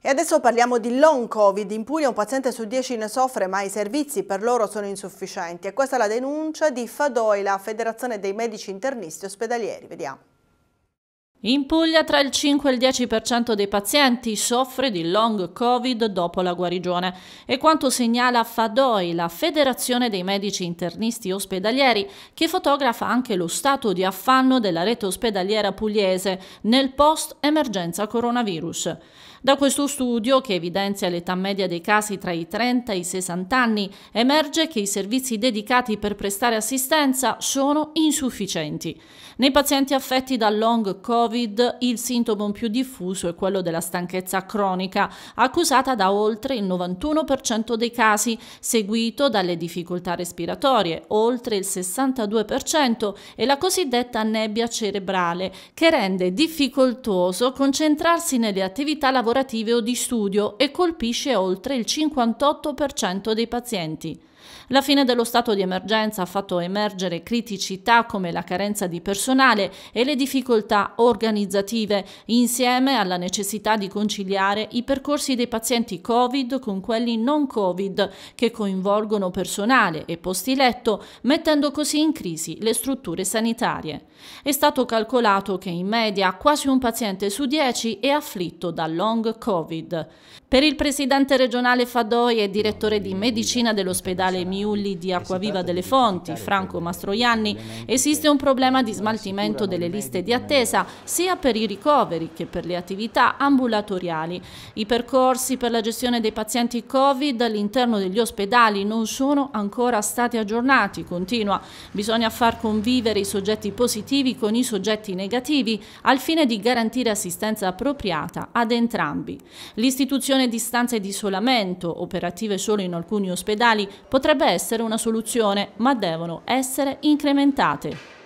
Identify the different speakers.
Speaker 1: E adesso parliamo di long covid. In Puglia un paziente su 10 ne soffre, ma i servizi per loro sono insufficienti. E questa è la denuncia di Fadoi, la Federazione dei Medici Internisti Ospedalieri. Vediamo.
Speaker 2: In Puglia tra il 5 e il 10% dei pazienti soffre di long covid dopo la guarigione e quanto segnala FADOI, la Federazione dei Medici Internisti Ospedalieri, che fotografa anche lo stato di affanno della rete ospedaliera pugliese nel post-emergenza coronavirus. Da questo studio, che evidenzia l'età media dei casi tra i 30 e i 60 anni, emerge che i servizi dedicati per prestare assistenza sono insufficienti. Nei pazienti affetti da long covid Covid il sintomo più diffuso è quello della stanchezza cronica, accusata da oltre il 91% dei casi, seguito dalle difficoltà respiratorie, oltre il 62%, e la cosiddetta nebbia cerebrale, che rende difficoltoso concentrarsi nelle attività lavorative o di studio e colpisce oltre il 58% dei pazienti. La fine dello stato di emergenza ha fatto emergere criticità come la carenza di personale e le difficoltà organizzative organizzative, insieme alla necessità di conciliare i percorsi dei pazienti Covid con quelli non Covid, che coinvolgono personale e posti letto, mettendo così in crisi le strutture sanitarie. È stato calcolato che in media quasi un paziente su dieci è afflitto da long Covid. Per il presidente regionale Fadoi e direttore di medicina dell'ospedale Miulli di Acquaviva delle Fonti, Franco Mastroianni, esiste un problema di smaltimento delle liste di attesa sia per i ricoveri che per le attività ambulatoriali. I percorsi per la gestione dei pazienti Covid all'interno degli ospedali non sono ancora stati aggiornati, continua. Bisogna far convivere i soggetti positivi con i soggetti negativi al fine di garantire assistenza appropriata ad entrambi. L'istituzione di stanze di isolamento, operative solo in alcuni ospedali, potrebbe essere una soluzione, ma devono essere incrementate.